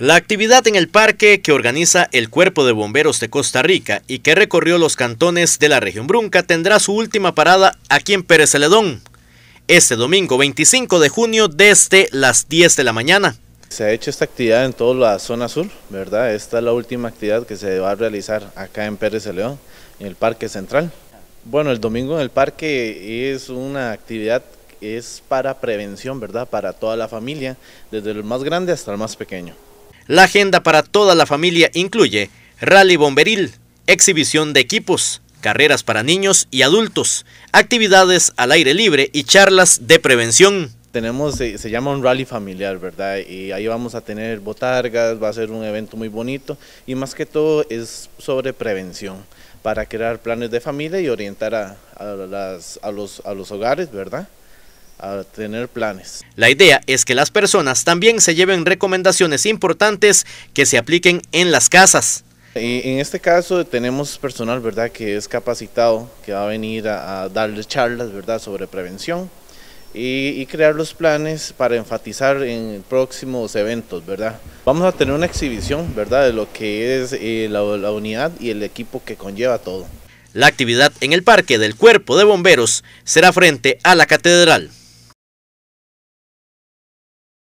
La actividad en el parque que organiza el Cuerpo de Bomberos de Costa Rica y que recorrió los cantones de la región Brunca tendrá su última parada aquí en Pérez Celedón, este domingo 25 de junio desde las 10 de la mañana. Se ha hecho esta actividad en toda la zona sur, ¿verdad? Esta es la última actividad que se va a realizar acá en Pérez León, en el Parque Central. Bueno, el domingo en el parque es una actividad que es para prevención, ¿verdad? Para toda la familia, desde el más grande hasta el más pequeño. La agenda para toda la familia incluye rally bomberil, exhibición de equipos, carreras para niños y adultos, actividades al aire libre y charlas de prevención. Tenemos, se, llama un rally familiar, ¿verdad? Y ahí vamos a tener botargas, va a ser un evento muy bonito y más que todo es sobre prevención para crear planes de familia y orientar a los hogares, ¿verdad? a tener planes. La idea es que las personas también se lleven recomendaciones importantes que se apliquen en las casas. En este caso tenemos personal, ¿verdad?, que es capacitado, que va a venir a, dar charlas, ¿verdad?, sobre prevención y, crear los planes para enfatizar en próximos eventos, ¿verdad? Vamos a tener una exhibición, ¿verdad?, de lo que es eh, la unidad y el equipo que conlleva todo. La actividad en el Parque del Cuerpo de Bomberos será frente a la Catedral.